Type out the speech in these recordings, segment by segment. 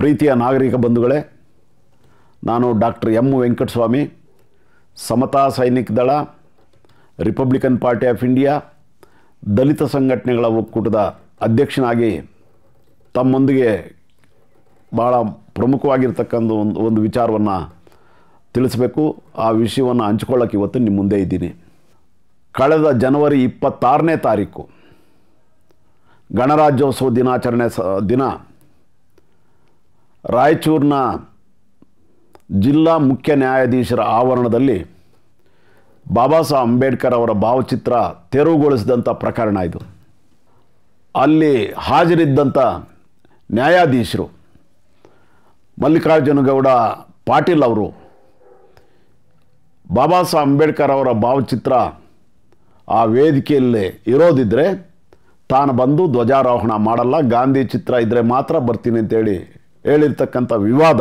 ಪ್ರೀತಿಯ ನಾಗರಿಕ ಬಂಧುಗಳೇ ನಾನು doctor M Venkataswamy Samata Sainik Dal Republican Party of India Dalit ಸಂಘಟನೆಗಳ ಒಕ್ಕೂಟದ ಅಧ್ಯಕ್ಷನಾಗಿ ತಮ್ಮೊಂದಿಗೆ ಭಾಳ ಪ್ರಮುಖವಾಗಿರ್ತಕ್ಕಂಥ ಒಂದು ಒಂದು ವಿಚಾರವನ್ನು ತಿಳಿಸಬೇಕು ಆ ವಿಷಯವನ್ನು ಹಂಚ್ಕೊಳ್ಳೋಕೆ ಇವತ್ತು ನಿಮ್ಮ ಮುಂದೆ ಇದ್ದೀನಿ ಕಳೆದ ಜನವರಿ ಇಪ್ಪತ್ತಾರನೇ ತಾರೀಕು ಗಣರಾಜ್ಯೋತ್ಸವ ದಿನಾಚರಣೆ ಸ ದಿನ ರಾಯಚೂರಿನ ಜಿಲ್ಲಾ ಮುಖ್ಯ ನ್ಯಾಯಾಧೀಶರ ಆವರಣದಲ್ಲಿ ಬಾಬಾ ಸಾಹೇಬ್ ಅಂಬೇಡ್ಕರ್ ಅವರ ಭಾವಚಿತ್ರ ತೆರವುಗೊಳಿಸಿದಂಥ ಪ್ರಕರಣ ಇದು ಅಲ್ಲಿ ಹಾಜರಿದ್ದಂಥ ನ್ಯಾಯಾಧೀಶರು ಮಲ್ಲಿಕಾರ್ಜುನಗೌಡ ಪಾಟೀಲ್ ಅವರು ಬಾಬಾ ಸಾಹೇಬ್ ಅಂಬೇಡ್ಕರ್ ಅವರ ಭಾವಚಿತ್ರ ಆ ವೇದಿಕೆಯಲ್ಲಿ ಇರೋದಿದ್ದರೆ ತಾನು ಬಂದು ಧ್ವಜಾರೋಹಣ ಮಾಡಲ್ಲ ಗಾಂಧಿ ಚಿತ್ರ ಇದ್ದರೆ ಮಾತ್ರ ಬರ್ತೀನಿ ಅಂತೇಳಿ ಹೇಳಿರ್ತಕ್ಕಂಥ ವಿವಾದ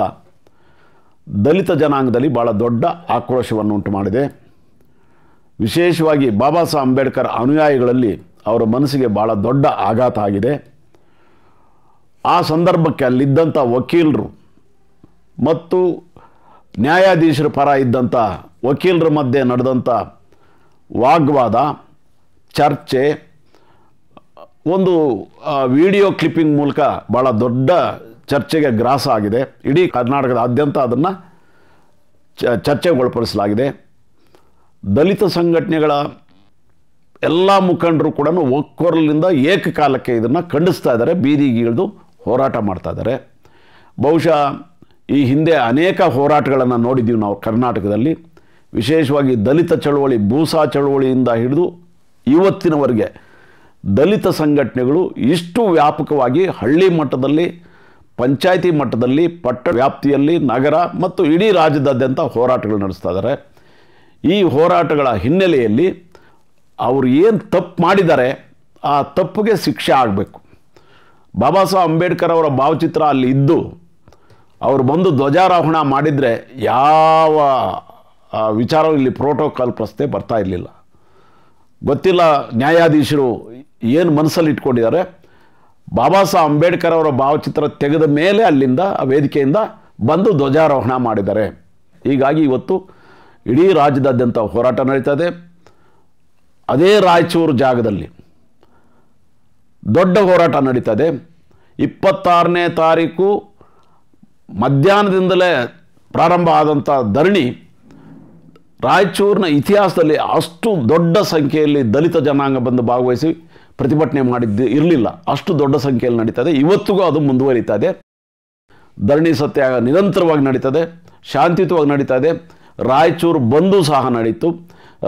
ದಲಿತ ಜನಾಂಗದಲ್ಲಿ ಭಾಳ ದೊಡ್ಡ ಆಕ್ರೋಶವನ್ನು ಉಂಟು ಮಾಡಿದೆ ವಿಶೇಷವಾಗಿ ಬಾಬಾ ಸಾಹೇಬ್ ಅಂಬೇಡ್ಕರ್ ಅನುಯಾಯಿಗಳಲ್ಲಿ ಅವರ ಮನಸ್ಸಿಗೆ ಭಾಳ ದೊಡ್ಡ ಆಘಾತ ಆಗಿದೆ ಆ ಸಂದರ್ಭಕ್ಕೆ ಅಲ್ಲಿದ್ದಂಥ ವಕೀಲರು ಮತ್ತು ನ್ಯಾಯಾಧೀಶರ ಪರ ಇದ್ದಂಥ ವಕೀಲರ ಮಧ್ಯೆ ನಡೆದಂಥ ವಾಗ್ವಾದ ಚರ್ಚೆ ಒಂದು ವಿಡಿಯೋ ಕ್ಲಿಪ್ಪಿಂಗ್ ಮೂಲಕ ಭಾಳ ದೊಡ್ಡ ಚರ್ಚೆಗೆ ಗ್ರಾಸ ಆಗಿದೆ ಇಡೀ ಕರ್ನಾಟಕದಾದ್ಯಂತ ಅದನ್ನು ಚರ್ಚೆಗೊಳಪಡಿಸಲಾಗಿದೆ ದಲಿತ ಸಂಘಟನೆಗಳ ಎಲ್ಲ ಮುಖಂಡರು ಕೂಡ ಒಕ್ಕೊರಲಿಂದ ಏಕಕಾಲಕ್ಕೆ ಇದನ್ನು ಖಂಡಿಸ್ತಾ ಇದ್ದಾರೆ ಬೀದಿಗಿಳಿದು ಹೋರಾಟ ಮಾಡ್ತಾ ಇದ್ದಾರೆ ಬಹುಶಃ ಈ ಹಿಂದೆ ಅನೇಕ ಹೋರಾಟಗಳನ್ನು ನೋಡಿದ್ದೀವಿ ನಾವು ಕರ್ನಾಟಕದಲ್ಲಿ ವಿಶೇಷವಾಗಿ ದಲಿತ ಚಳುವಳಿ ಭೂಸಾ ಚಳುವಳಿಯಿಂದ ಹಿಡಿದು ಇವತ್ತಿನವರೆಗೆ ದಲಿತ ಸಂಘಟನೆಗಳು ಇಷ್ಟು ವ್ಯಾಪಕವಾಗಿ ಹಳ್ಳಿ ಮಟ್ಟದಲ್ಲಿ ಪಂಚಾಯಿತಿ ಮಟ್ಟದಲ್ಲಿ ಪಟ್ಟ ವ್ಯಾಪ್ತಿಯಲ್ಲಿ ನಗರ ಮತ್ತು ಇಡೀ ರಾಜ್ಯದಾದ್ಯಂತ ಹೋರಾಟಗಳು ನಡೆಸ್ತಾ ಇದ್ದಾರೆ ಈ ಹೋರಾಟಗಳ ಹಿನ್ನೆಲೆಯಲ್ಲಿ ಅವರು ಏನು ತಪ್ಪು ಮಾಡಿದ್ದಾರೆ ಆ ತಪ್ಪಿಗೆ ಶಿಕ್ಷೆ ಆಗಬೇಕು ಬಾಬಾ ಸಾಹೇಬ್ ಅಂಬೇಡ್ಕರ್ ಅವರ ಭಾವಚಿತ್ರ ಅಲ್ಲಿ ಇದ್ದು ಅವರು ಬಂದು ಧ್ವಜಾರೋಹಣ ಮಾಡಿದರೆ ಯಾವ ವಿಚಾರವೂ ಇಲ್ಲಿ ಪ್ರೋಟೋಕಾಲ್ ಪ್ರಶ್ನೆ ಬರ್ತಾ ಇರಲಿಲ್ಲ ಗೊತ್ತಿಲ್ಲ ನ್ಯಾಯಾಧೀಶರು ಏನು ಮನಸ್ಸಲ್ಲಿ ಇಟ್ಕೊಂಡಿದ್ದಾರೆ ಬಾಬಾ ಸಾಹೇಬ್ ಅಂಬೇಡ್ಕರ್ ಅವರ ಭಾವಚಿತ್ರ ತೆಗೆದ ಮೇಲೆ ಅಲ್ಲಿಂದ ಆ ವೇದಿಕೆಯಿಂದ ಬಂದು ಧ್ವಜಾರೋಹಣ ಮಾಡಿದ್ದಾರೆ ಹೀಗಾಗಿ ಇವತ್ತು ಇಡೀ ರಾಜ್ಯದಾದ್ಯಂತ ಹೋರಾಟ ನಡೀತದೆ ಅದೇ ರಾಯಚೂರು ಜಾಗದಲ್ಲಿ ದೊಡ್ಡ ಹೋರಾಟ ನಡೀತದೆ ಇಪ್ಪತ್ತಾರನೇ ತಾರೀಕು ಮಧ್ಯಾಹ್ನದಿಂದಲೇ ಪ್ರಾರಂಭ ಆದಂಥ ಧರಣಿ ರಾಯಚೂರಿನ ಇತಿಹಾಸದಲ್ಲಿ ಅಷ್ಟು ದೊಡ್ಡ ಸಂಖ್ಯೆಯಲ್ಲಿ ದಲಿತ ಜನಾಂಗ ಬಂದು ಭಾಗವಹಿಸಿ ಪ್ರತಿಭಟನೆ ಮಾಡಿದ್ದು ಇರಲಿಲ್ಲ ಅಷ್ಟು ದೊಡ್ಡ ಸಂಖ್ಯೆಯಲ್ಲಿ ನಡೀತದೆ ಇವತ್ತಿಗೂ ಅದು ಮುಂದುವರಿತಾ ಇದೆ ಧರಣಿ ಸತ್ಯಾಗ ನಿರಂತರವಾಗಿ ನಡೀತದೆ ಶಾಂತಿಯುತವಾಗಿ ಇದೆ ರಾಯಚೂರು ಬಂದು ಸಹ ನಡೀತು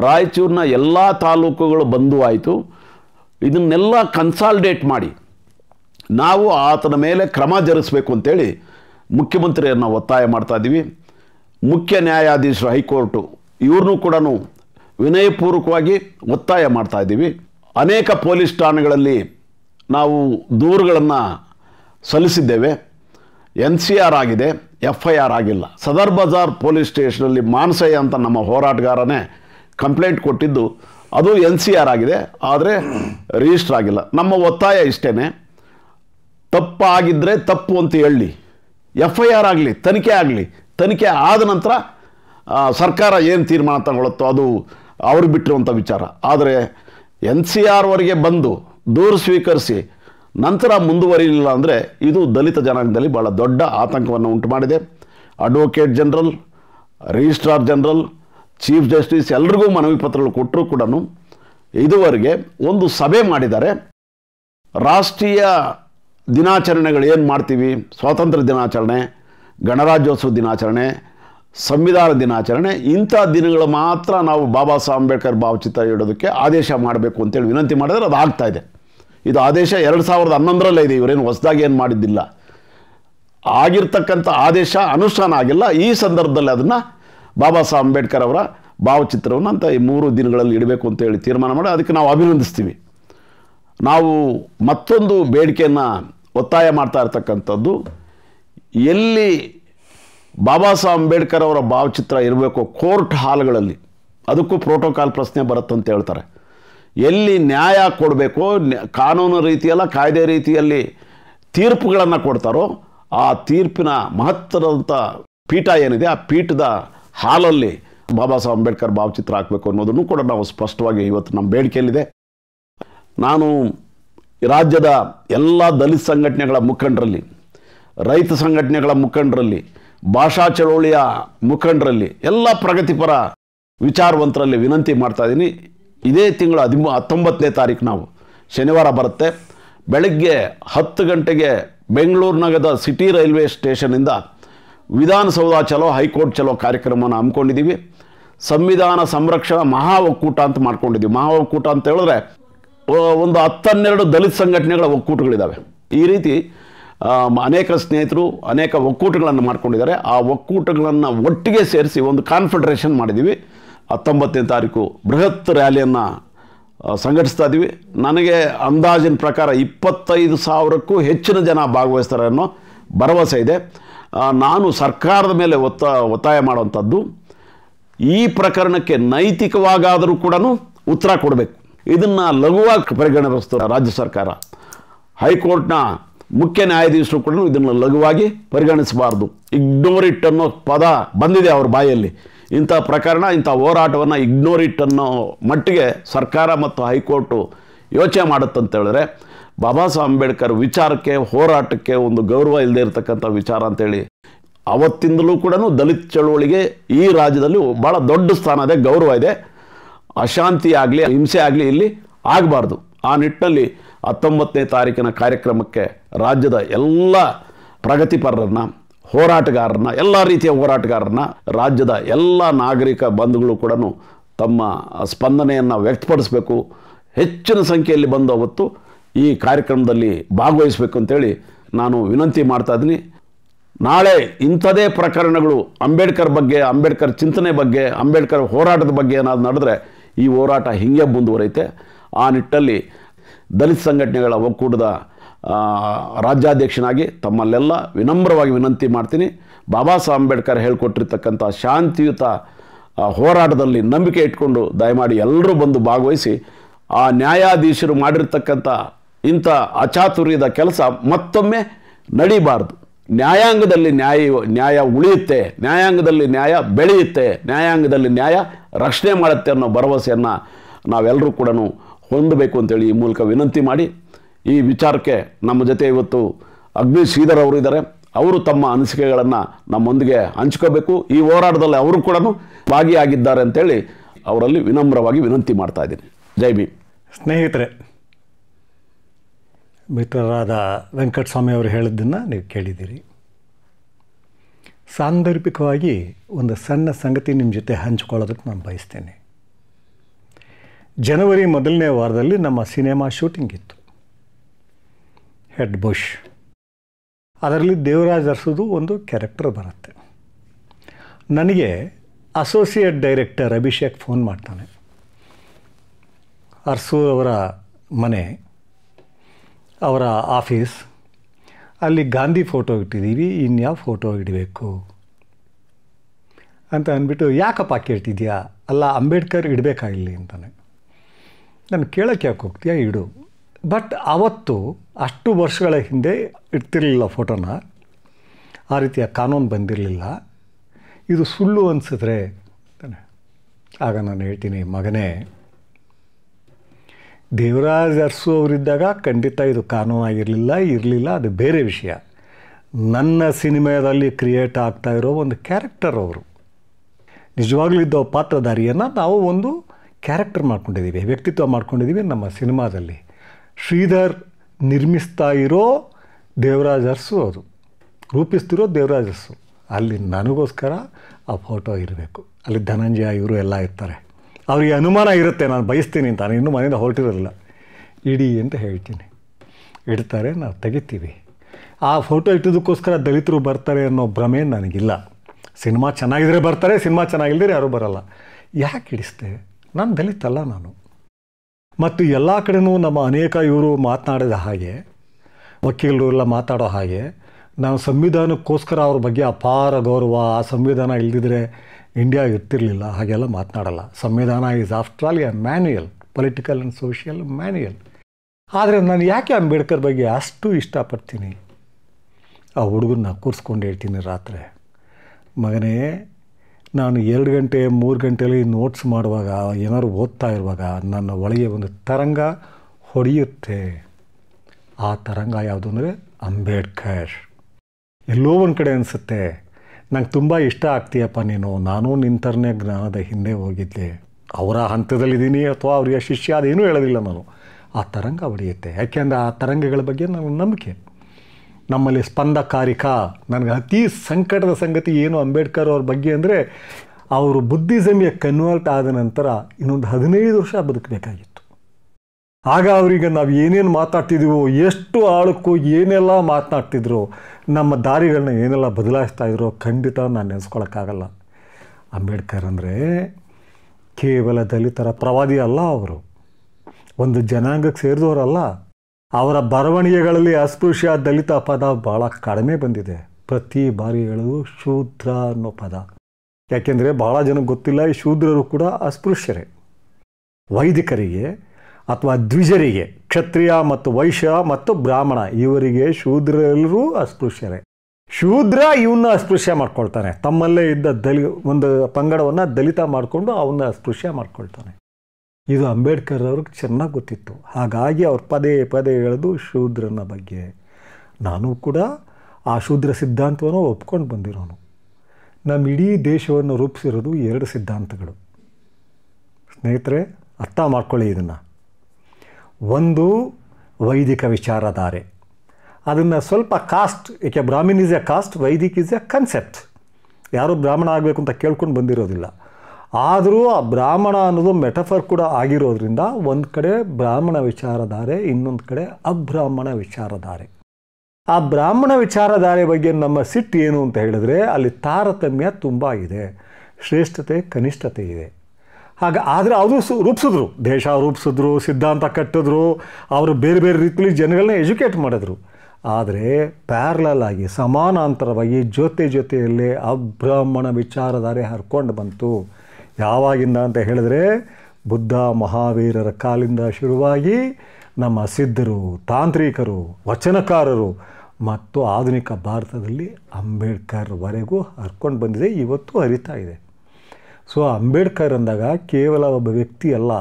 ರಾಯಚೂರಿನ ಎಲ್ಲ ತಾಲೂಕುಗಳು ಬಂದು ಆಯಿತು ಇದನ್ನೆಲ್ಲ ಕನ್ಸಾಲ್ಡೇಟ್ ಮಾಡಿ ನಾವು ಆತನ ಮೇಲೆ ಕ್ರಮ ಜರುಗಿಸಬೇಕು ಅಂತೇಳಿ ಮುಖ್ಯಮಂತ್ರಿಯನ್ನು ಒತ್ತಾಯ ಮಾಡ್ತಾ ಇದ್ದೀವಿ ಮುಖ್ಯ ನ್ಯಾಯಾಧೀಶರು ಹೈಕೋರ್ಟು ಇವ್ರನ್ನೂ ಕೂಡ ವಿನಯಪೂರ್ವಕವಾಗಿ ಒತ್ತಾಯ ಮಾಡ್ತಾ ಇದ್ದೀವಿ ಅನೇಕ ಪೊಲೀಸ್ ಠಾಣೆಗಳಲ್ಲಿ ನಾವು ದೂರುಗಳನ್ನು ಸಲ್ಲಿಸಿದ್ದೇವೆ ಎನ್ ಸಿ ಆರ್ ಆಗಿದೆ ಎಫ್ ಐ ಆರ್ ಆಗಿಲ್ಲ ಸದರ್ ಬಜಾರ್ ಪೊಲೀಸ್ ಸ್ಟೇಷನಲ್ಲಿ ಮಾನಸಯ್ಯ ಅಂತ ನಮ್ಮ ಹೋರಾಟಗಾರನೇ ಕಂಪ್ಲೇಂಟ್ ಕೊಟ್ಟಿದ್ದು ಅದು ಎನ್ ಸಿ ಆರ್ ಆಗಿದೆ ಆದರೆ ರಿಜಿಸ್ಟರ್ ಆಗಿಲ್ಲ ನಮ್ಮ ಒತ್ತಾಯ ಇಷ್ಟೇ ತಪ್ಪಾಗಿದ್ದರೆ ತಪ್ಪು ಅಂತ ಹೇಳಿ ಎಫ್ ಐ ಆರ್ ಆಗಲಿ ತನಿಖೆ ಆಗಲಿ ತನಿಖೆ ಆದ ನಂತರ ಸರ್ಕಾರ ಏನು ತೀರ್ಮಾನ ತಗೊಳ್ಳುತ್ತೋ ಅದು ಅವ್ರಿಗೆ ಬಿಟ್ಟಿರುವಂಥ ವಿಚಾರ ಆದರೆ ಎನ್ ಸಿ ಆರ್ವರೆಗೆ ಬಂದು ದೂರು ಸ್ವೀಕರಿಸಿ ನಂತರ ಮುಂದುವರಿಲಿಲ್ಲ ಅಂದರೆ ಇದು ದಲಿತ ಜನಾಂಗದಲ್ಲಿ ಭಾಳ ದೊಡ್ಡ ಆತಂಕವನ್ನು ಉಂಟು ಮಾಡಿದೆ advocate general registrar general chief justice ಎಲ್ರಿಗೂ ಮನವಿ ಪತ್ರಗಳು ಕೊಟ್ಟರೂ ಕೂಡ ಇದುವರೆಗೆ ಒಂದು ಸಭೆ ಮಾಡಿದ್ದಾರೆ ರಾಷ್ಟ್ರೀಯ ದಿನಾಚರಣೆಗಳು ಏನು ಮಾಡ್ತೀವಿ ಸ್ವಾತಂತ್ರ್ಯ ದಿನಾಚರಣೆ ಗಣರಾಜ್ಯೋತ್ಸವ ದಿನಾಚರಣೆ ಸಂವಿಧಾನ ದಿನಾಚರಣೆ ಇಂಥ ದಿನಗಳು ಮಾತ್ರ ನಾವು ಬಾಬಾ ಸಾಹೇಬ್ ಅಂಬೇಡ್ಕರ್ ಭಾವಚಿತ್ರ ಇಡೋದಕ್ಕೆ ಆದೇಶ ಮಾಡಬೇಕು ಅಂತೇಳಿ ವಿನಂತಿ ಮಾಡಿದರೆ ಅದು ಆಗ್ತಾಯಿದೆ ಇದು ಆದೇಶ ಎರಡು ಸಾವಿರದ ಹನ್ನೊಂದರಲ್ಲೇ ಇದೆ ಇವರೇನು ಹೊಸದಾಗಿ ಏನು ಮಾಡಿದ್ದಿಲ್ಲ ಆಗಿರ್ತಕ್ಕಂಥ ಆದೇಶ ಅನುಷ್ಠಾನ ಆಗಿಲ್ಲ ಈ ಸಂದರ್ಭದಲ್ಲಿ ಅದನ್ನು ಬಾಬಾ ಸಾಹೇಬ್ ಅಂಬೇಡ್ಕರ್ ಅವರ ಭಾವಚಿತ್ರವನ್ನು ಅಂತ ಈ ಮೂರು ದಿನಗಳಲ್ಲಿ ಇಡಬೇಕು ಅಂತೇಳಿ ತೀರ್ಮಾನ ಮಾಡಿ ಅದಕ್ಕೆ ನಾವು ಅಭಿನಂದಿಸ್ತೀವಿ ನಾವು ಮತ್ತೊಂದು ಬೇಡಿಕೆಯನ್ನು ಒತ್ತಾಯ ಮಾಡ್ತಾ ಇರ್ತಕ್ಕಂಥದ್ದು ಎಲ್ಲಿ ಬಾಬಾ ಸಾಹೇಬ್ ಅಂಬೇಡ್ಕರ್ ಅವರ ಭಾವಚಿತ್ರ ಇರಬೇಕು ಕೋರ್ಟ್ ಹಾಲ್ಗಳಲ್ಲಿ ಅದಕ್ಕೂ ಪ್ರೋಟೋಕಾಲ್ ಪ್ರಶ್ನೆ ಬರುತ್ತಂತ ಹೇಳ್ತಾರೆ ಎಲ್ಲಿ ನ್ಯಾಯ ಕೊಡಬೇಕು ಕಾನೂನು ರೀತಿಯಲ್ಲ ಕಾಯ್ದೆ ರೀತಿಯಲ್ಲಿ ತೀರ್ಪುಗಳನ್ನು ಕೊಡ್ತಾರೋ ಆ ತೀರ್ಪಿನ ಮಹತ್ತರದಂಥ ಪೀಠ ಏನಿದೆ ಆ ಪೀಠದ ಹಾಲಲ್ಲಿ ಬಾಬಾ ಸಾಹೇಬ್ ಅಂಬೇಡ್ಕರ್ ಭಾವಚಿತ್ರ ಹಾಕಬೇಕು ಅನ್ನೋದನ್ನು ಕೂಡ ನಾವು ಸ್ಪಷ್ಟವಾಗಿ ಇವತ್ತು ನಮ್ಮ ಬೇಡಿಕೆಯಲ್ಲಿದೆ ನಾನು ರಾಜ್ಯದ ಎಲ್ಲ ದಲಿತ ಸಂಘಟನೆಗಳ ಮುಖಂಡರಲ್ಲಿ ರೈತ ಸಂಘಟನೆಗಳ ಮುಖಂಡರಲ್ಲಿ ಭಾಷಾ ಚಳವಳಿಯ ಮುಖಂಡರಲ್ಲಿ ಎಲ್ಲ ಪ್ರಗತಿಪರ ವಿಚಾರವಂತರಲ್ಲಿ ವಿನಂತಿ ಮಾಡ್ತಾ ಇದ್ದೀನಿ ಇದೇ ತಿಂಗಳ ಹದಿಮೂ ಹತ್ತೊಂಬತ್ತನೇ ತಾರೀಕು ನಾವು ಶನಿವಾರ ಬರುತ್ತೆ ಬೆಳಗ್ಗೆ ಹತ್ತು ಗಂಟೆಗೆ ಬೆಂಗಳೂರು ನಗರದ ಸಿಟಿ ರೈಲ್ವೆ ಸ್ಟೇಷನಿಂದ ವಿಧಾನಸೌಧ ಚಲೋ ಹೈಕೋರ್ಟ್ ಚಲೋ ಕಾರ್ಯಕ್ರಮವನ್ನು ಹಮ್ಮಿಕೊಂಡಿದ್ದೀವಿ ಸಂವಿಧಾನ ಸಂರಕ್ಷಣಾ ಮಹಾ ಒಕ್ಕೂಟ ಅಂತ ಮಾಡ್ಕೊಂಡಿದ್ದೀವಿ ಮಹಾ ಒಕ್ಕೂಟ ಅಂತ ಹೇಳಿದ್ರೆ ಒಂದು ಹತ್ತನ್ನೆರಡು ದಲಿತ ಸಂಘಟನೆಗಳ ಒಕ್ಕೂಟಗಳಿದ್ದಾವೆ ಈ ರೀತಿ ಅನೇಕ ಸ್ನೇಹಿತರು ಅನೇಕ ಒಕ್ಕೂಟಗಳನ್ನು ಮಾಡ್ಕೊಂಡಿದ್ದಾರೆ ಆ ಒಕ್ಕೂಟಗಳನ್ನು ಒಟ್ಟಿಗೆ ಸೇರಿಸಿ ಒಂದು ಕಾನ್ಫೆಡ್ರೇಷನ್ ಮಾಡಿದ್ದೀವಿ ಹತ್ತೊಂಬತ್ತನೇ ತಾರೀಕು ಬೃಹತ್ ರ್ಯಾಲಿಯನ್ನು ಸಂಘಟಿಸ್ತಾ ಇದ್ದೀವಿ ನನಗೆ ಅಂದಾಜಿನ ಪ್ರಕಾರ ಇಪ್ಪತ್ತೈದು ಸಾವಿರಕ್ಕೂ ಹೆಚ್ಚಿನ ಜನ ಭಾಗವಹಿಸ್ತಾರೆ ಅನ್ನೋ ಭರವಸೆ ಇದೆ ನಾನು ಸರ್ಕಾರದ ಮೇಲೆ ಒತ್ತ ಒತ್ತಾಯ ಮಾಡುವಂಥದ್ದು ಈ ಪ್ರಕರಣಕ್ಕೆ ನೈತಿಕವಾಗಾದರೂ ಕೂಡ ಉತ್ತರ ಕೊಡಬೇಕು ಇದನ್ನು ಲಘುವಾಗಿ ಪರಿಗಣಿಸ್ತಾರೆ ರಾಜ್ಯ ಸರ್ಕಾರ ಹೈಕೋರ್ಟ್ನ ಮುಖ್ಯ ನ್ಯಾಯಾಧೀಶರು ಕೂಡ ಇದನ್ನು ಲಘುವಾಗಿ ಪರಿಗಣಿಸಬಾರ್ದು ಇಗ್ನೋರ್ ಇಟ್ ಅನ್ನೋ ಪದ ಬಂದಿದೆ ಅವ್ರ ಬಾಯಲ್ಲಿ ಇಂಥ ಪ್ರಕರಣ ಇಂಥ ಹೋರಾಟವನ್ನು ಇಗ್ನೋರ್ ಇಟ್ ಅನ್ನೋ ಮಟ್ಟಿಗೆ ಸರ್ಕಾರ ಮತ್ತು ಹೈಕೋರ್ಟು ಯೋಚನೆ ಮಾಡುತ್ತಂತೇಳಿದ್ರೆ ಬಾಬಾ ಸಾಹೇಬ್ ಅಂಬೇಡ್ಕರ್ ವಿಚಾರಕ್ಕೆ ಹೋರಾಟಕ್ಕೆ ಒಂದು ಗೌರವ ಇಲ್ಲದೆ ಇರತಕ್ಕಂಥ ವಿಚಾರ ಅಂತೇಳಿ ಅವತ್ತಿಂದಲೂ ಕೂಡ ದಲಿತ ಚಳುವಳಿಗೆ ಈ ರಾಜ್ಯದಲ್ಲಿ ಭಾಳ ದೊಡ್ಡ ಸ್ಥಾನ ಇದೆ ಗೌರವ ಇದೆ ಅಶಾಂತಿ ಆಗಲಿ ಹಿಂಸೆ ಆಗಲಿ ಇಲ್ಲಿ ಆಗಬಾರ್ದು ಆ ನಿಟ್ಟಿನಲ್ಲಿ ಹತ್ತೊಂಬತ್ತನೇ ತಾರೀಕಿನ ಕಾರ್ಯಕ್ರಮಕ್ಕೆ ರಾಜ್ಯದ ಎಲ್ಲ ಪ್ರಗತಿಪರರನ್ನ ಹೋರಾಟಗಾರರನ್ನ ಎಲ್ಲ ರೀತಿಯ ಹೋರಾಟಗಾರರನ್ನ ರಾಜ್ಯದ ಎಲ್ಲ ನಾಗರಿಕ ಬಂಧುಗಳು ಕೂಡ ತಮ್ಮ ಸ್ಪಂದನೆಯನ್ನು ವ್ಯಕ್ತಪಡಿಸಬೇಕು ಹೆಚ್ಚಿನ ಸಂಖ್ಯೆಯಲ್ಲಿ ಬಂದು ಅವತ್ತು ಈ ಕಾರ್ಯಕ್ರಮದಲ್ಲಿ ಭಾಗವಹಿಸಬೇಕು ಅಂತೇಳಿ ನಾನು ವಿನಂತಿ ಮಾಡ್ತಾ ಇದ್ದೀನಿ ನಾಳೆ ಇಂಥದೇ ಪ್ರಕರಣಗಳು ಅಂಬೇಡ್ಕರ್ ಬಗ್ಗೆ ಅಂಬೇಡ್ಕರ್ ಚಿಂತನೆ ಬಗ್ಗೆ ಅಂಬೇಡ್ಕರ್ ಹೋರಾಟದ ಬಗ್ಗೆ ಏನಾದರೂ ನಡೆದ್ರೆ ಈ ಹೋರಾಟ ಹಿಂಗೆ ಮುಂದುವರೈತೆ ಆ ನಿಟ್ಟಲ್ಲಿ ದಲಿತ ಸಂಘಟನೆಗಳ ಒಕ್ಕೂಟದ ರಾಜ್ಯಾಧ್ಯಕ್ಷನಾಗಿ ತಮ್ಮಲ್ಲೆಲ್ಲ ವಿನಮ್ರವಾಗಿ ವಿನಂತಿ ಮಾಡ್ತೀನಿ ಬಾಬಾ ಸಾಹೇಬ್ ಅಂಬೇಡ್ಕರ್ ಹೇಳ್ಕೊಟ್ಟಿರ್ತಕ್ಕಂಥ ಶಾಂತಿಯುತ ಹೋರಾಟದಲ್ಲಿ ನಂಬಿಕೆ ಇಟ್ಕೊಂಡು ದಯಮಾಡಿ ಎಲ್ಲರೂ ಬಂದು ಭಾಗವಹಿಸಿ ಆ ನ್ಯಾಯಾಧೀಶರು ಮಾಡಿರ್ತಕ್ಕಂಥ ಇಂಥ ಅಚಾತುರ್ಯದ ಕೆಲಸ ಮತ್ತೊಮ್ಮೆ ನಡೀಬಾರ್ದು ನ್ಯಾಯಾಂಗದಲ್ಲಿ ನ್ಯಾಯ ನ್ಯಾಯ ಉಳಿಯುತ್ತೆ ನ್ಯಾಯಾಂಗದಲ್ಲಿ ನ್ಯಾಯ ಬೆಳೆಯುತ್ತೆ ನ್ಯಾಯಾಂಗದಲ್ಲಿ ನ್ಯಾಯ ರಕ್ಷಣೆ ಮಾಡುತ್ತೆ ಅನ್ನೋ ಭರವಸೆಯನ್ನು ನಾವೆಲ್ಲರೂ ಕೂಡ ಹೊಂದಬೇಕು ಅಂತೇಳಿ ಈ ಮೂಲಕ ವಿನಂತಿ ಮಾಡಿ ಈ ವಿಚಾರಕ್ಕೆ ನಮ್ಮ ಜೊತೆ ಇವತ್ತು ಅಗ್ನಿ ಶ್ರೀಧರ್ ಅವರು ಇದ್ದಾರೆ ಅವರು ತಮ್ಮ ಅನಿಸಿಕೆಗಳನ್ನು ನಮ್ಮೊಂದಿಗೆ ಹಂಚ್ಕೋಬೇಕು ಈ ಹೋರಾಟದಲ್ಲಿ ಅವರು ಕೂಡ ಭಾಗಿಯಾಗಿದ್ದಾರೆ ಅಂತೇಳಿ ಅವರಲ್ಲಿ ವಿನಮ್ರವಾಗಿ ವಿನಂತಿ ಮಾಡ್ತಾ ಇದ್ದೀನಿ ಜೈ ಬಿ ಸ್ನೇಹಿತರೆ ಮಿತ್ರರಾದ ವೆಂಕಟಸ್ವಾಮಿ ಅವರು ಹೇಳಿದ್ದನ್ನು ನೀವು ಕೇಳಿದ್ದೀರಿ ಸಾಂದರ್ಭಿಕವಾಗಿ ಒಂದು ಸಣ್ಣ ಸಂಗತಿ ನಿಮ್ಮ ಜೊತೆ ಹಂಚ್ಕೊಳ್ಳೋದಕ್ಕೆ ನಾನು ಬಯಸ್ತೇನೆ ಜನವರಿ ಮೊದಲನೇ ವಾರದಲ್ಲಿ ನಮ್ಮ ಸಿನಿಮಾ ಶೂಟಿಂಗ್ ಇತ್ತು ಹೆಡ್ ಬುಷ್ ಅದರಲ್ಲಿ ದೇವರಾಜ್ ಅರಸುದು ಒಂದು ಕ್ಯಾರೆಕ್ಟರ್ ಬರುತ್ತೆ ನನಗೆ ಅಸೋಸಿಯೇಟ್ ಡೈರೆಕ್ಟರ್ ಅಭಿಷೇಕ್ ಫೋನ್ ಮಾಡ್ತಾನೆ ಅರ್ಸು ಅವರ ಮನೆ ಅವರ ಆಫೀಸ್ ಅಲ್ಲಿ ಗಾಂಧಿ ಫೋಟೋ ಇಟ್ಟಿದ್ದೀವಿ ಇನ್ಯಾವ ಫೋಟೋ ಇಡಬೇಕು ಅಂತ ಅಂದ್ಬಿಟ್ಟು ಯಾಕಪ್ಪ ಕೇಳ್ತಿದ್ಯಾ ಅಲ್ಲ ಅಂಬೇಡ್ಕರ್ ಇಡಬೇಕಾಗಿಲ್ಲ ಅಂತಾನೆ ನಾನು ಕೇಳೋಕ್ಕೆ ಯಾಕೆ ಹೋಗ್ತೀಯ ಇಡು ಬಟ್ ಅವತ್ತು ಅಷ್ಟು ವರ್ಷಗಳ ಹಿಂದೆ ಇಡ್ತಿರಲಿಲ್ಲ ಫೋಟೋನ ಆ ರೀತಿಯ ಕಾನೂನು ಬಂದಿರಲಿಲ್ಲ ಇದು ಸುಳ್ಳು ಅನಿಸಿದ್ರೆ ಆಗ ನಾನು ಹೇಳ್ತೀನಿ ಮಗನೇ ದೇವರಾಜ್ ಅರಸು ಅವರಿದ್ದಾಗ ಖಂಡಿತ ಇದು ಕಾನೂನು ಆಗಿರಲಿಲ್ಲ ಇರಲಿಲ್ಲ ಅದು ಬೇರೆ ವಿಷಯ ನನ್ನ ಸಿನಿಮಾದಲ್ಲಿ ಕ್ರಿಯೇಟ್ ಆಗ್ತಾ ಇರೋ ಒಂದು ಕ್ಯಾರೆಕ್ಟರ್ ಅವರು ನಿಜವಾಗ್ಲಿದ್ದ ಪಾತ್ರಧಾರಿಯನ್ನು ನಾವು ಒಂದು ಕ್ಯಾರೆಕ್ಟರ್ ಮಾಡ್ಕೊಂಡಿದ್ದೀವಿ ವ್ಯಕ್ತಿತ್ವ ಮಾಡ್ಕೊಂಡಿದ್ದೀವಿ ನಮ್ಮ ಸಿನಿಮಾದಲ್ಲಿ ಶ್ರೀಧರ್ ನಿರ್ಮಿಸ್ತಾ ಇರೋ ದೇವರಾಜ್ ಅದು ರೂಪಿಸ್ತಿರೋ ದೇವರಾಜ್ ಅಲ್ಲಿ ನನಗೋಸ್ಕರ ಆ ಫೋಟೋ ಇರಬೇಕು ಅಲ್ಲಿ ಧನಂಜಯ ಇವರು ಎಲ್ಲ ಇರ್ತಾರೆ ಅವರಿಗೆ ಅನುಮಾನ ಇರುತ್ತೆ ನಾನು ಬಯಸ್ತೀನಿ ಅಂತ ನಾನು ಇನ್ನೂ ಮನೆಯಿಂದ ಹೊರಟಿರೋದಿಲ್ಲ ಇಡಿ ಅಂತ ಹೇಳ್ತೀನಿ ಇಡ್ತಾರೆ ನಾವು ತೆಗಿತೀವಿ ಆ ಫೋಟೋ ಇಟ್ಟಿದ್ದಕ್ಕೋಸ್ಕರ ದಲಿತರು ಬರ್ತಾರೆ ಅನ್ನೋ ಭ್ರಮೆ ನನಗಿಲ್ಲ ಸಿನಿಮಾ ಚೆನ್ನಾಗಿದ್ದರೆ ಬರ್ತಾರೆ ಸಿನಿಮಾ ಚೆನ್ನಾಗಿಲ್ಲದ್ರೆ ಯಾರೂ ಬರಲ್ಲ ಯಾಕೆ ಹಿಡಿಸ್ತೇವೆ ನಾನು ದಲಿತಲ್ಲ ನಾನು ಮತ್ತು ಎಲ್ಲ ಕಡೆನೂ ನಮ್ಮ ಅನೇಕ ಇವರು ಮಾತನಾಡಿದ ಹಾಗೆ ವಕೀಲರು ಎಲ್ಲ ಮಾತಾಡೋ ಹಾಗೆ ನಾವು ಸಂವಿಧಾನಕ್ಕೋಸ್ಕರ ಅವ್ರ ಬಗ್ಗೆ ಅಪಾರ ಗೌರವ ಆ ಸಂವಿಧಾನ ಇಲ್ದಿದ್ರೆ ಇಂಡಿಯಾ ಇರ್ತಿರಲಿಲ್ಲ ಹಾಗೆಲ್ಲ ಮಾತನಾಡಲ್ಲ ಸಂವಿಧಾನ is after all a manual political and social manual ಆದರೆ ನಾನು ಯಾಕೆ ಅಂಬೇಡ್ಕರ್ ಬಗ್ಗೆ ಅಷ್ಟು ಇಷ್ಟಪಡ್ತೀನಿ ಆ ಹುಡುಗನ್ನ ಕೂರಿಸ್ಕೊಂಡು ಹೇಳ್ತೀನಿ ರಾತ್ರಿ ಮಗನೇ ನಾನು ಎರಡು ಗಂಟೆ ಮೂರು ಗಂಟೆಯಲ್ಲಿ ನೋಟ್ಸ್ ಮಾಡುವಾಗ ಏನಾದ್ರು ಓದ್ತಾ ಇರುವಾಗ ನನ್ನ ಒಳಗೆ ಒಂದು ತರಂಗ ಹೊಡೆಯುತ್ತೆ ಆ ತರಂಗ ಯಾವುದು ಅಂದರೆ ಅಂಬೇಡ್ಕರ್ ಎಲ್ಲೋ ಒಂದು ಕಡೆ ಅನಿಸುತ್ತೆ ನಂಗೆ ತುಂಬ ಇಷ್ಟ ಆಗ್ತೀಯಪ್ಪ ನೀನು ನಾನು ನಿಂತರನೇ ಜ್ಞಾನದ ಹಿಂದೆ ಹೋಗಿದ್ದೆ ಅವರ ಹಂತದಲ್ಲಿದ್ದೀನಿ ಅಥವಾ ಅವರಿಗೆ ಶಿಷ್ಯ ಅದೇನೂ ಹೇಳೋದಿಲ್ಲ ನಾನು ಆ ತರಂಗ ಹೊಡೆಯುತ್ತೆ ಯಾಕೆಂದರೆ ಆ ತರಂಗಗಳ ಬಗ್ಗೆ ನನ್ನ ನಂಬಿಕೆ ನಮ್ಮಲ್ಲಿ ಸ್ಪಂದ ನನಗೆ ಅತಿ ಸಂಕಟದ ಸಂಗತಿ ಏನು ಅಂಬೇಡ್ಕರ್ ಅವ್ರ ಬಗ್ಗೆ ಅಂದರೆ ಅವರು ಬುದ್ಧಿಸಮಿಗೆ ಕನ್ವರ್ಟ್ ಆದ ನಂತರ ಇನ್ನೊಂದು ಹದಿನೈದು ವರ್ಷ ಬದುಕಬೇಕಾಗಿತ್ತು ಆಗ ಅವರಿಗೆ ನಾವು ಏನೇನು ಮಾತಾಡ್ತಿದ್ದೀವೋ ಎಷ್ಟು ಆಳಕ್ಕೂ ಏನೆಲ್ಲ ಮಾತನಾಡ್ತಿದ್ರು ನಮ್ಮ ದಾರಿಗಳನ್ನ ಏನೆಲ್ಲ ಬದಲಾಯಿಸ್ತಾ ಇದ್ರೋ ಖಂಡಿತ ನಾನು ನೆನೆಸ್ಕೊಳಕ್ಕಾಗಲ್ಲ ಅಂಬೇಡ್ಕರ್ ಅಂದರೆ ಕೇವಲ ದಲಿತರ ಪ್ರವಾದಿ ಅಲ್ಲ ಅವರು ಒಂದು ಜನಾಂಗಕ್ಕೆ ಸೇರಿದವರಲ್ಲ ಅವರ ಬರವಣಿಗೆಗಳಲ್ಲಿ ಅಸ್ಪೃಶ್ಯ ದಲಿತ ಪದ ಬಹಳ ಕಡಿಮೆ ಬಂದಿದೆ ಪ್ರತಿ ಬಾರಿ ಹೇಳೋದು ಶೂದ್ರ ಅನ್ನೋ ಪದ ಯಾಕೆಂದರೆ ಭಾಳ ಜನಕ್ಕೆ ಗೊತ್ತಿಲ್ಲ ಈ ಶೂದ್ರರು ಕೂಡ ಅಸ್ಪೃಶ್ಯರೇ ವೈದಿಕರಿಗೆ ಅಥವಾ ದ್ವಿಜರಿಗೆ ಕ್ಷತ್ರಿಯ ಮತ್ತು ವೈಶ್ಯ ಮತ್ತು ಬ್ರಾಹ್ಮಣ ಇವರಿಗೆ ಶೂದ್ರರೆಲ್ಲರೂ ಅಸ್ಪೃಶ್ಯರೇ ಶೂದ್ರ ಇವನ್ನ ಅಸ್ಪೃಶ್ಯ ಮಾಡ್ಕೊಳ್ತಾನೆ ತಮ್ಮಲ್ಲೇ ಇದ್ದ ದಲಿ ಒಂದು ಪಂಗಡವನ್ನು ದಲಿತ ಮಾಡಿಕೊಂಡು ಅವನ್ನ ಅಸ್ಪೃಶ್ಯ ಮಾಡ್ಕೊಳ್ತಾನೆ ಇದು ಅಂಬೇಡ್ಕರ್ ಅವ್ರಿಗೆ ಚೆನ್ನಾಗಿ ಗೊತ್ತಿತ್ತು ಹಾಗಾಗಿ ಅವ್ರು ಪದೇ ಪದೇ ಹೇಳೋದು ಶೂದ್ರನ ಬಗ್ಗೆ ನಾನು ಕೂಡ ಆ ಶೂದ್ರ ಸಿದ್ಧಾಂತವನ್ನು ಒಪ್ಕೊಂಡು ಬಂದಿರೋನು ನಮ್ಮ ಇಡೀ ದೇಶವನ್ನು ರೂಪಿಸಿರೋದು ಎರಡು ಸಿದ್ಧಾಂತಗಳು ಸ್ನೇಹಿತರೆ ಅರ್ಥ ಮಾಡ್ಕೊಳ್ಳಿ ಇದನ್ನು ಒಂದು ವೈದಿಕ ವಿಚಾರಧಾರೆ ಅದನ್ನು ಸ್ವಲ್ಪ ಕಾಸ್ಟ್ ಏಕೆ Brahmin is a caste Vedic is a concept ಯಾರೂ ಬ್ರಾಹ್ಮಣ ಆಗಬೇಕು ಅಂತ ಕೇಳ್ಕೊಂಡು ಬಂದಿರೋದಿಲ್ಲ ಆದರೂ ಆ ಬ್ರಾಹ್ಮಣ ಅನ್ನೋದು ಮೆಟಫರ್ ಕೂಡ ಆಗಿರೋದ್ರಿಂದ ಒಂದು ಕಡೆ ಬ್ರಾಹ್ಮಣ ವಿಚಾರಧಾರೆ ಇನ್ನೊಂದು ಕಡೆ ಅಬ್ರಾಹ್ಮಣ ವಿಚಾರಧಾರೆ ಆ ಬ್ರಾಹ್ಮಣ ವಿಚಾರಧಾರೆ ಬಗ್ಗೆ ನಮ್ಮ ಸಿಟ್ಟು ಏನು ಅಂತ ಹೇಳಿದ್ರೆ ಅಲ್ಲಿ ತಾರತಮ್ಯ ತುಂಬ ಇದೆ ಶ್ರೇಷ್ಠತೆ ಕನಿಷ್ಠತೆ ಇದೆ ಹಾಗೆ ಆದರೆ ಅವರು ಸು ರೂಪಿಸಿದ್ರು ದೇಶ ರೂಪಿಸಿದ್ರು ಸಿದ್ಧಾಂತ ಕಟ್ಟಿದ್ರು ಅವರು ಬೇರೆ ಬೇರೆ ರೀತಿಯಲ್ಲಿ ಜನಗಳನ್ನ ಎಜುಕೇಟ್ ಮಾಡಿದ್ರು ಆದರೆ ಪ್ಯಾರ್ಲಲ್ ಆಗಿ ಸಮಾನಾಂತರವಾಗಿ ಜೊತೆ ಜೊತೆಯಲ್ಲೇ ಅಬ್ರಾಹ್ಮಣ ವಿಚಾರಧಾರೆ ಹರ್ಕೊಂಡು ಬಂತು ಯಾವಾಗಿಂದ ಅಂತ ಹೇಳಿದ್ರೆ ಬುದ್ಧ ಮಹಾವೀರರ ಕಾಲಿಂದ ಶುರುವಾಗಿ ನಮ್ಮ ಸಿದ್ಧರು ತಾಂತ್ರಿಕರು ವಚನಕಾರರು ಮತ್ತು ಆಧುನಿಕ ಭಾರತದಲ್ಲಿ ಅಂಬೇಡ್ಕರ್ವರೆಗೂ ಹರ್ಕೊಂಡು ಬಂದಿದೆ ಇವತ್ತು ಹರಿತಾ ಇದೆ ಸೊ ಅಂಬೇಡ್ಕರ್ ಅಂದಾಗ ಕೇವಲ ಒಬ್ಬ ವ್ಯಕ್ತಿ ಅಲ್ಲ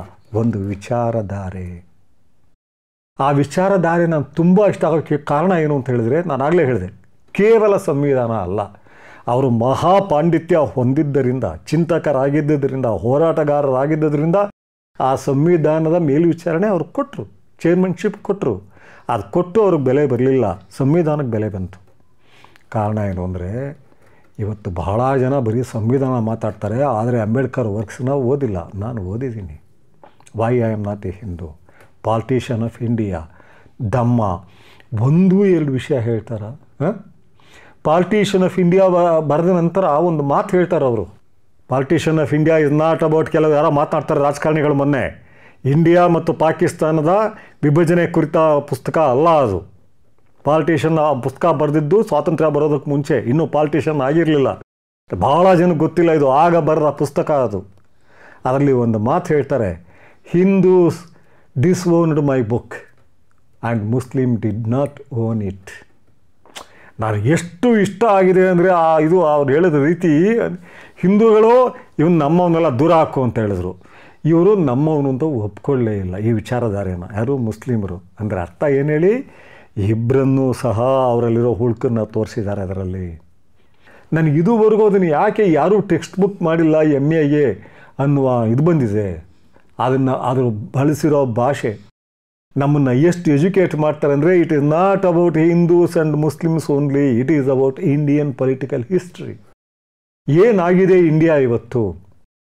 ಒಂದು ವಿಚಾರಧಾರೆ ಆ ವಿಚಾರಧಾರೆ ನಾನು ತುಂಬ ಇಷ್ಟ ಆಗೋಕ್ಕೆ ಕಾರಣ ಏನು ಅಂತ ಹೇಳಿದ್ರೆ ನಾನು ಆಗಲೇ ಹೇಳಿದೆ ಕೇವಲ ಸಂವಿಧಾನ ಅಲ್ಲ ಅವರು ಮಹಾಪಾಂಡಿತ್ಯ ಹೊಂದಿದ್ದರಿಂದ ಚಿಂತಕರಾಗಿದ್ದರಿಂದ ಹೋರಾಟಗಾರರಾಗಿದ್ದರಿಂದ ಆ ಸಂವಿಧಾನದ ಮೇಲ್ವಿಚಾರಣೆ ಅವರು ಕೊಟ್ಟರು ಚೇರ್ಮನ್ಶಿಪ್ ಕೊಟ್ಟರು ಅದು ಕೊಟ್ಟು ಅವ್ರಿಗೆ ಬೆಲೆ ಬರಲಿಲ್ಲ ಸಂವಿಧಾನಕ್ಕೆ ಬೆಲೆ ಬಂತು ಕಾರಣ ಏನು ಅಂದರೆ ಇವತ್ತು ಬಹಳ ಜನ ಬರೀ ಸಂವಿಧಾನ ಮಾತಾಡ್ತಾರೆ ಆದರೆ ಅಂಬೇಡ್ಕರ್ ವರ್ಕ್ಸ್ನ ಓದಿಲ್ಲ ನಾನು ಓದಿದ್ದೀನಿ why I am not a Hindu politician of India ದಮ್ಮ ಒಂದೂ ಎರಡು ವಿಷಯ ಹೇಳ್ತಾರ ಹಾಂ ಪಾರ್ಟಿಷನ್ ಆಫ್ ಇಂಡಿಯಾ ಬರೆದ ನಂತರ ಒಂದು ಮಾತು ಹೇಳ್ತಾರೆ ಅವರು partition of India is not about ಕೆಲವು ಯಾರೋ ಮಾತನಾಡ್ತಾರೆ ರಾಜಕಾರಣಿಗಳು ಮೊನ್ನೆ ಇಂಡಿಯಾ ಮತ್ತು ಪಾಕಿಸ್ತಾನದ ವಿಭಜನೆ ಕುರಿತ ಪುಸ್ತಕ ಅಲ್ಲ ಅದು ಪಾಲಿಟಿಷನ್ ಆ ಪುಸ್ತಕ ಬರೆದಿದ್ದು ಸ್ವಾತಂತ್ರ್ಯ ಬರೋದಕ್ಕೆ ಮುಂಚೆ ಇನ್ನೂ ಪಾಲಿಟಿಷನ್ ಆಗಿರಲಿಲ್ಲ ಭಾಳ ಜನಕ್ಕೆ ಗೊತ್ತಿಲ್ಲ ಇದು ಆಗ ಬರೆದ ಪುಸ್ತಕ ಅದು ಅದರಲ್ಲಿ ಒಂದು ಮಾತು ಹೇಳ್ತಾರೆ Hindus disowned my book and Muslim did not own it ನಾನು ಎಷ್ಟು ಇಷ್ಟ ಆಗಿದೆ ಅಂದರೆ ಆ ಇದು ಅವ್ರು ಹೇಳಿದ ರೀತಿ ಹಿಂದೂಗಳು ಇವನು ನಮ್ಮವನ್ನೆಲ್ಲ ದೂರ ಹಾಕು ಅಂತ ಹೇಳಿದ್ರು ಇವರು ನಮ್ಮವನು ಅಂತ ಒಪ್ಕೊಳ್ಳೇ ಇಲ್ಲ ಈ ವಿಚಾರಧಾರೆಯನ್ನು ಯಾರು ಮುಸ್ಲಿಮರು ಅಂದರೆ ಅರ್ಥ ಏನು ಹೇಳಿ ಇಬ್ಬರನ್ನೂ ಸಹ ಅವರಲ್ಲಿರೋ ಹುಳ್ಕನ್ನು ತೋರಿಸಿದ್ದಾರೆ ಅದರಲ್ಲಿ ನನಗೆ ಇದುವರೆಗೂ ಅದನ್ನು ಯಾಕೆ ಯಾರೂ ಟೆಕ್ಸ್ಟ್ ಬುಕ್ ಮಾಡಿಲ್ಲ ಎಮ್ ಎ ಅನ್ನುವ ಇದು ಬಂದಿದೆ ಅದನ್ನು ಅದು ಬಳಸಿರೋ ಭಾಷೆ ನಮ್ಮನ್ನು ಎಷ್ಟು ಎಜುಕೇಟ್ ಮಾಡ್ತಾರೆ ಅಂದರೆ it is not about Hindus and Muslims only it is about Indian political history ಏನಾಗಿದೆ ಇಂಡಿಯಾ ಇವತ್ತು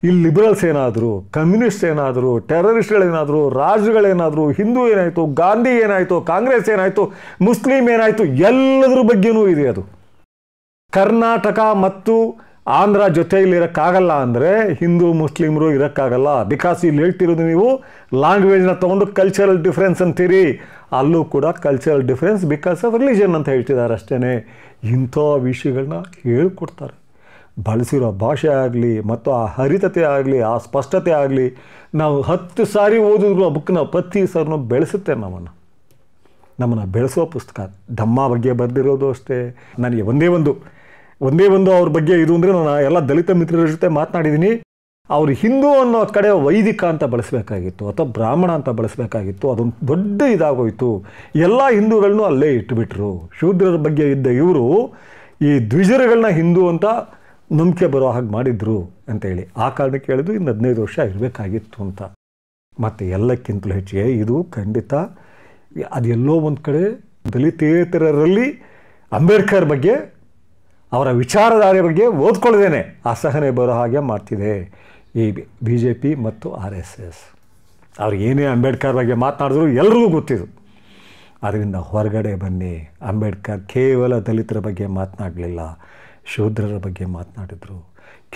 ಇಲ್ಲಿ ಲಿಬರಲ್ಸ್ ಏನಾದರೂ ಕಮ್ಯುನಿಸ್ಟ್ ಏನಾದರೂ ಟೆರರಿಸ್ಟ್ಗಳೇನಾದರೂ ರಾಜ್ಗಳೇನಾದರೂ ಹಿಂದೂ ಏನಾಯಿತು ಗಾಂಧಿ ಏನಾಯಿತು ಕಾಂಗ್ರೆಸ್ ಏನಾಯಿತು ಮುಸ್ಲಿಂ ಏನಾಯಿತು ಎಲ್ಲದರ ಬಗ್ಗೆನೂ ಇದೆ ಅದು ಕರ್ನಾಟಕ ಮತ್ತು ಆಂಧ್ರ ಜೊತೆಯಲ್ಲಿ ಇರೋಕ್ಕಾಗಲ್ಲ ಅಂದರೆ ಹಿಂದೂ ಮುಸ್ಲಿಮರು ಇರೋಕ್ಕಾಗಲ್ಲ ಬಿಕಾಸ್ ಇಲ್ಲಿ ಹೇಳ್ತಿರೋದು ನೀವು ಲ್ಯಾಂಗ್ವೇಜ್ನ ತೊಗೊಂಡು ಕಲ್ಚರಲ್ ಡಿಫ್ರೆನ್ಸ್ ಅಂತೀರಿ ಅಲ್ಲೂ ಕೂಡ cultural difference because of religion ಅಂತ ಹೇಳ್ತಿದ್ದಾರೆ ಅಷ್ಟೇ ಇಂಥ ವಿಷಯಗಳನ್ನ ಹೇಳ್ಕೊಡ್ತಾರೆ ಬಳಸಿರೋ ಭಾಷೆ ಆಗಲಿ ಮತ್ತು ಆ ಹರಿತತೆ ಆಗಲಿ ಆ ಸ್ಪಷ್ಟತೆ ಆಗಲಿ ನಾವು ಹತ್ತು ಸಾರಿ ಓದಿದ್ರು ಆ ಬುಕ್ನ ಪ್ರತಿ ಸಾರಿನೂ ಬೆಳೆಸುತ್ತೆ ನಮ್ಮನ್ನು ನಮ್ಮನ್ನು ಬೆಳೆಸೋ ಪುಸ್ತಕ ಧಮ್ಮ ಬಗ್ಗೆ ಬರೆದಿರೋದು ಅಷ್ಟೇ ನನಗೆ ಒಂದೇ ಒಂದು ಒಂದೇ ಒಂದು ಅವ್ರ ಬಗ್ಗೆ ಇದು ಅಂದರೆ ನಾನು ಎಲ್ಲ ದಲಿತ ಮಿತ್ರರ ಜೊತೆ ಮಾತನಾಡಿದ್ದೀನಿ ಅವ್ರು ಹಿಂದೂ ಅನ್ನೋ ಕಡೆ ವೈದಿಕ ಅಂತ ಬಳಸಬೇಕಾಗಿತ್ತು ಅಥವಾ ಬ್ರಾಹ್ಮಣ ಅಂತ ಬಳಸಬೇಕಾಗಿತ್ತು ಅದೊಂದು ದೊಡ್ಡ ಇದಾಗೋಯಿತು ಎಲ್ಲ ಹಿಂದೂಗಳನ್ನೂ ಅಲ್ಲೇ ಇಟ್ಟುಬಿಟ್ರು ಶೂದ್ರರ ಬಗ್ಗೆ ಇದ್ದ ಇವರು ಈ ದ್ವಿಜರಗಳನ್ನ ಹಿಂದೂ ಅಂತ ನಂಬಿಕೆ ಬರೋ ಹಾಗೆ ಮಾಡಿದ್ರು ಅಂತೇಳಿ ಆ ಕಾರಣಕ್ಕೆ ಹೇಳಿದ್ರು ಇನ್ನು ಹದಿನೈದು ವರ್ಷ ಇರಬೇಕಾಗಿತ್ತು ಅಂತ ಮತ್ತು ಎಲ್ಲಕ್ಕಿಂತಲೂ ಹೆಚ್ಚಿಗೆ ಇದು ಖಂಡಿತ ಅದೆಲ್ಲೋ ಒಂದು ಕಡೆ ದಲಿತೇತರರಲ್ಲಿ ಅಂಬೇಡ್ಕರ್ ಬಗ್ಗೆ ಅವರ ವಿಚಾರಧಾರೆ ಬಗ್ಗೆ ಓದ್ಕೊಳ್ಳ್ದೇನೆ ಅಸಹನೆ ಬರೋ ಹಾಗೆ ಮಾಡ್ತಿದೆ ಈ ಬಿ ಜೆ ಪಿ ಮತ್ತು ಆರ್ ಎಸ್ ಎಸ್ ಅವ್ರಿಗೇನೇ ಅಂಬೇಡ್ಕರ್ ಬಗ್ಗೆ ಮಾತನಾಡಿದ್ರು ಎಲ್ರಿಗೂ ಗೊತ್ತಿದ್ದು ಅದರಿಂದ ಹೊರಗಡೆ ಬನ್ನಿ ಅಂಬೇಡ್ಕರ್ ಕೇವಲ ದಲಿತರ ಬಗ್ಗೆ ಮಾತನಾಡಲಿಲ್ಲ ಶೂದ್ರರ ಬಗ್ಗೆ ಮಾತನಾಡಿದರು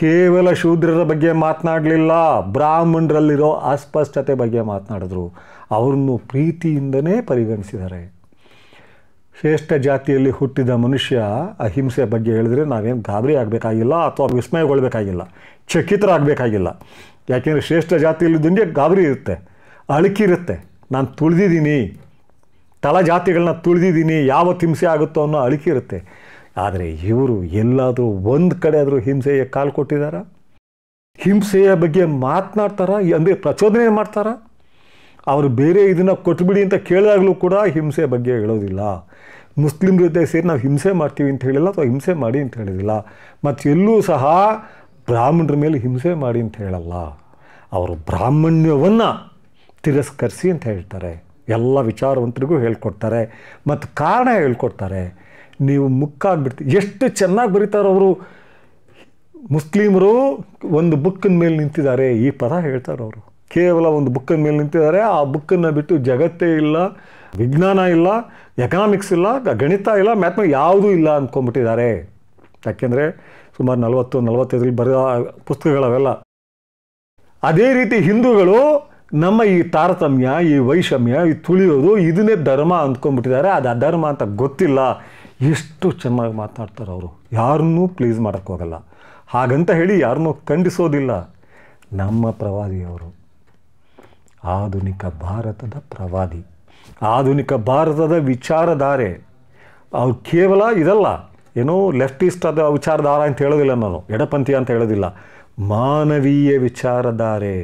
ಕೇವಲ ಶೂದ್ರರ ಬಗ್ಗೆ ಮಾತನಾಡಲಿಲ್ಲ ಬ್ರಾಹ್ಮಣರಲ್ಲಿರೋ ಅಸ್ಪಷ್ಟತೆ ಬಗ್ಗೆ ಮಾತನಾಡಿದ್ರು ಅವ್ರನ್ನು ಪ್ರೀತಿಯಿಂದನೇ ಪರಿಗಣಿಸಿದ್ದಾರೆ ಶ್ರೇಷ್ಠ ಜಾತಿಯಲ್ಲಿ ಹುಟ್ಟಿದ ಮನುಷ್ಯ ಅಹಿಂಸೆ ಬಗ್ಗೆ ಹೇಳಿದ್ರೆ ನಾವೇನು ಗಾಬರಿ ಆಗಬೇಕಾಗಿಲ್ಲ ಅಥವಾ ವಿಸ್ಮಯಗೊಳ್ಬೇಕಾಗಿಲ್ಲ ಚಕಿತರಾಗಬೇಕಾಗಿಲ್ಲ ಯಾಕೆಂದರೆ ಶ್ರೇಷ್ಠ ಜಾತಿಯಲ್ಲಿದ್ದಂಗೆ ಗಾಬರಿ ಇರುತ್ತೆ ಇರುತ್ತೆ ನಾನು ತುಳಿದಿದ್ದೀನಿ ತಳ ಜಾತಿಗಳನ್ನ ತುಳಿದಿದ್ದೀನಿ ಯಾವ ಹಿಂಸೆ ಆಗುತ್ತೋ ಅನ್ನೋ ಇರುತ್ತೆ ಆದರೆ ಇವರು ಎಲ್ಲಾದರೂ ಒಂದು ಕಡೆ ಆದರೂ ಹಿಂಸೆಯ ಕಾಲು ಕೊಟ್ಟಿದ್ದಾರಾ ಹಿಂಸೆಯ ಬಗ್ಗೆ ಮಾತನಾಡ್ತಾರಾ ಅಂದರೆ ಪ್ರಚೋದನೆ ಮಾಡ್ತಾರಾ ಅವರು ಬೇರೆ ಇದನ್ನು ಕೊಟ್ಬಿಡಿ ಅಂತ ಕೇಳಿದಾಗಲೂ ಕೂಡ ಹಿಂಸೆ ಬಗ್ಗೆ ಹೇಳೋದಿಲ್ಲ ಮುಸ್ಲಿಮ್ ಜೊತೆ ಸೇರಿ ನಾವು ಹಿಂಸೆ ಮಾಡ್ತೀವಿ ಅಂತ ಹೇಳಿಲ್ಲ ಅಥವಾ ಹಿಂಸೆ ಮಾಡಿ ಅಂತ ಹೇಳೋದಿಲ್ಲ ಮತ್ತು ಎಲ್ಲೂ ಸಹ ಬ್ರಾಹ್ಮಣರ ಮೇಲೆ ಹಿಂಸೆ ಮಾಡಿ ಅಂತ ಹೇಳಲ್ಲ ಅವರು ಬ್ರಾಹ್ಮಣ್ಯವನ್ನು ತಿರಸ್ಕರಿಸಿ ಅಂತ ಹೇಳ್ತಾರೆ ಎಲ್ಲ ವಿಚಾರವಂತರಿಗೂ ಹೇಳ್ಕೊಡ್ತಾರೆ ಮತ್ತು ಕಾರಣ ಹೇಳ್ಕೊಡ್ತಾರೆ ನೀವು ಮುಕ್ಕಾಗ್ಬಿಡ್ತೀವಿ ಎಷ್ಟು ಚೆನ್ನಾಗಿ ಬರೀತಾರೋ ಅವರು ಮುಸ್ಲಿಮರು ಒಂದು ಬುಕ್ಕಿನ ಮೇಲೆ ನಿಂತಿದ್ದಾರೆ ಈ ಪದ ಹೇಳ್ತಾರೆ ಅವರು ಕೇವಲ ಒಂದು ಬುಕ್ಕನ ಮೇಲೆ ನಿಂತಿದ್ದಾರೆ ಆ ಬುಕ್ಕನ್ನು ಬಿಟ್ಟು ಜಗತ್ತೇ ಇಲ್ಲ ವಿಜ್ಞಾನ ಇಲ್ಲ ಎಕನಾಮಿಕ್ಸ್ ಇಲ್ಲ ಗಣಿತ ಇಲ್ಲ ಮ್ಯಾಥ್ಮೆ ಯಾವುದೂ ಇಲ್ಲ ಅಂದ್ಕೊಂಡ್ಬಿಟ್ಟಿದ್ದಾರೆ ಯಾಕೆಂದರೆ ಸುಮಾರು ನಲವತ್ತು ನಲವತ್ತೈದರಲ್ಲಿ ಬರೆದ ಪುಸ್ತಕಗಳವೆಲ್ಲ ಅದೇ ರೀತಿ ಹಿಂದೂಗಳು ನಮ್ಮ ಈ ತಾರತಮ್ಯ ಈ ವೈಷಮ್ಯ ಈ ತುಳಿಯೋದು ಇದನ್ನೇ ಧರ್ಮ ಅಂದ್ಕೊಂಡ್ಬಿಟ್ಟಿದ್ದಾರೆ ಅದು ಅಧರ್ಮ ಅಂತ ಗೊತ್ತಿಲ್ಲ ಎಷ್ಟು ಚೆನ್ನಾಗಿ ಮಾತನಾಡ್ತಾರೆ ಅವರು ಯಾರನ್ನೂ ಪ್ಲೀಸ್ ಮಾಡೋಕ್ಕೋಗಲ್ಲ ಹಾಗಂತ ಹೇಳಿ ಯಾರನ್ನೂ ಖಂಡಿಸೋದಿಲ್ಲ ನಮ್ಮ ಪ್ರವಾದಿಯವರು ಆಧುನಿಕ ಭಾರತದ ಪ್ರವಾದಿ ಆಧುನಿಕ ಭಾರತದ ವಿಚಾರಧಾರೆ ಅವ್ರು ಕೇವಲ ಇದಲ್ಲ ಏನೋ ಲೆಫ್ಟಿಸ್ಟ್ ಅದ ವಿಚಾರಧಾರ ಅಂತ ಹೇಳೋದಿಲ್ಲ ನಾನು ಎಡಪಂಥೀಯ ಅಂತ ಹೇಳೋದಿಲ್ಲ ಮಾನವೀಯ ವಿಚಾರಧಾರೆ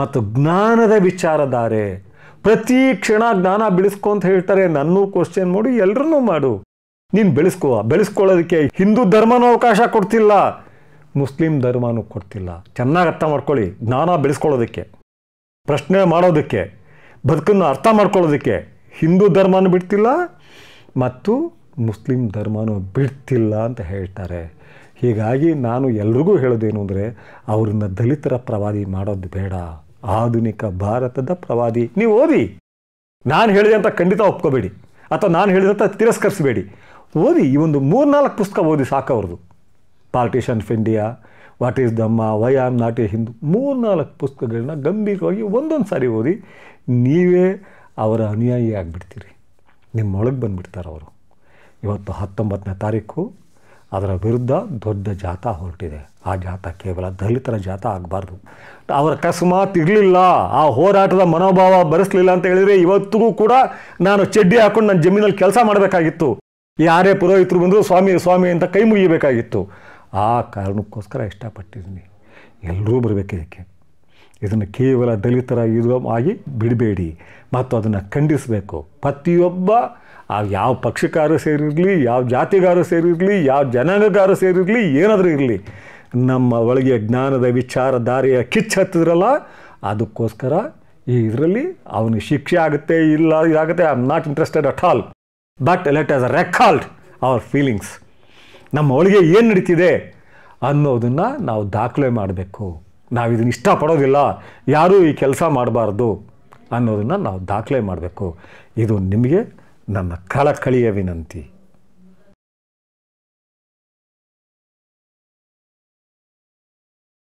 ಮತ್ತು ಜ್ಞಾನದ ವಿಚಾರಧಾರೆ ಪ್ರತಿ ಕ್ಷಣ ಜ್ಞಾನ ಅಂತ ಹೇಳ್ತಾರೆ ನನ್ನೂ ಕ್ವಶನ್ ಮಾಡು ಎಲ್ಲರೂ ಮಾಡು ನೀನು ಬೆಳೆಸ್ಕೋ ಬೆಳೆಸ್ಕೊಳ್ಳೋದಕ್ಕೆ ಹಿಂದೂ ಧರ್ಮನೂ ಅವಕಾಶ ಕೊಡ್ತಿಲ್ಲ ಮುಸ್ಲಿಂ ಧರ್ಮನೂ ಕೊಡ್ತಿಲ್ಲ ಚೆನ್ನಾಗಿ ಅರ್ಥ ಮಾಡ್ಕೊಳ್ಳಿ ಜ್ಞಾನ ಬೆಳೆಸ್ಕೊಳ್ಳೋದಕ್ಕೆ ಪ್ರಶ್ನೆ ಮಾಡೋದಕ್ಕೆ ಬದುಕನ್ನು ಅರ್ಥ ಮಾಡ್ಕೊಳ್ಳೋದಕ್ಕೆ ಹಿಂದೂ ಧರ್ಮನೂ ಬಿಡ್ತಿಲ್ಲ ಮತ್ತು ಮುಸ್ಲಿಂ ಧರ್ಮನೂ ಬಿಡ್ತಿಲ್ಲ ಅಂತ ಹೇಳ್ತಾರೆ ಹೀಗಾಗಿ ನಾನು ಎಲ್ರಿಗೂ ಹೇಳೋದೇನು ಅಂದರೆ ಅವ್ರನ್ನ ದಲಿತರ ಪ್ರವಾದಿ ಮಾಡೋದು ಬೇಡ ಆಧುನಿಕ ಭಾರತದ ಪ್ರವಾದಿ ನೀವು ಓದಿ ನಾನು ಹೇಳಿದೆ ಅಂತ ಖಂಡಿತ ಒಪ್ಕೋಬೇಡಿ ಅಥವಾ ನಾನು ಹೇಳಿದಂಥ ತಿರಸ್ಕರಿಸಬೇಡಿ ಓದಿ ಈ ಒಂದು ಮೂರ್ನಾಲ್ಕು ಪುಸ್ತಕ ಓದಿ ಸಾಕು ಅವ್ರದ್ದು partition of India what is Dhamma why am not a Hindu ನಾಲ್ಕು ಪುಸ್ತಕಗಳನ್ನ ಗಂಭೀರವಾಗಿ ಒಂದೊಂದು ಸಾರಿ ಓದಿ ನೀವೇ ಅವರ ಅನುಯಾಯಿ ಆಗಿಬಿಡ್ತೀರಿ ನಿಮ್ಮೊಳಗೆ ಬಂದುಬಿಡ್ತಾರೆ ಅವರು ಇವತ್ತು ಹತ್ತೊಂಬತ್ತನೇ ತಾರೀಕು ಅದರ ವಿರುದ್ಧ ದೊಡ್ಡ ಜಾಥಾ ಹೊರಟಿದೆ ಆ ಜಾತ ಕೇವಲ ದಲಿತರ ಜಾಥಾ ಆಗಬಾರ್ದು ಅವರ ಅಕಸ್ಮಾತ್ ಇರಲಿಲ್ಲ ಆ ಹೋರಾಟದ ಮನೋಭಾವ ಬರೆಸಲಿಲ್ಲ ಅಂತ ಹೇಳಿದರೆ ಇವತ್ತಿಗೂ ಕೂಡ ನಾನು ಚಡ್ಡಿ ಹಾಕೊಂಡು ನನ್ನ ಜಮೀನಲ್ಲಿ ಕೆಲಸ ಮಾಡಬೇಕಾಗಿತ್ತು ಯಾರೇ ಪುರೋಹಿತರು ಬಂದರೂ ಸ್ವಾಮಿ ಸ್ವಾಮಿ ಅಂತ ಕೈ ಮುಗಿಯಬೇಕಾಗಿತ್ತು ಆ ಕಾರಣಕ್ಕೋಸ್ಕರ ಇಷ್ಟಪಟ್ಟಿದ್ದೀನಿ ಎಲ್ಲರೂ ಬರಬೇಕು ಇದಕ್ಕೆ ಇದನ್ನು ಕೇವಲ ದಲಿತರ ಇದು ಆಗಿ ಬಿಡಬೇಡಿ ಮತ್ತು ಅದನ್ನು ಖಂಡಿಸಬೇಕು ಪ್ರತಿಯೊಬ್ಬ ಆ ಯಾವ ಪಕ್ಷಕಾರು ಸೇರಿರಲಿ ಯಾವ ಜಾತಿಗಾರು ಸೇರಿರಲಿ ಯಾವ ಜನಾಂಗಗಾರು ಸೇರಿರಲಿ ಏನಾದರೂ ಇರಲಿ ನಮ್ಮ ಒಳಗೆ ಜ್ಞಾನದ ವಿಚಾರ ದಾರಿಯ ಕಿಚ್ಚು ಹತ್ತಿದ್ರಲ್ಲ ಅದಕ್ಕೋಸ್ಕರ ಈ ಇದರಲ್ಲಿ ಅವನು ಶಿಕ್ಷೆ ಆಗುತ್ತೆ ಇಲ್ಲ ಇದಾಗುತ್ತೆ I am not interested at all but let us recalled our feelings ನಮ್ಮ ಒಳಗೆ ಏನು ನಡೀತಿದೆ ಅನ್ನೋದನ್ನು ನಾವು ದಾಖಲೆ ಮಾಡಬೇಕು ನಾವು ಇದನ್ನು ಇಷ್ಟಪಡೋದಿಲ್ಲ ಯಾರೂ ಈ ಕೆಲಸ ಮಾಡಬಾರ್ದು ಅನ್ನೋದನ್ನು ನಾವು ದಾಖಲೆ ಮಾಡಬೇಕು ಇದು ನಿಮಗೆ ನನ್ನ ಕಳಕಳಿಯ ವಿನಂತಿ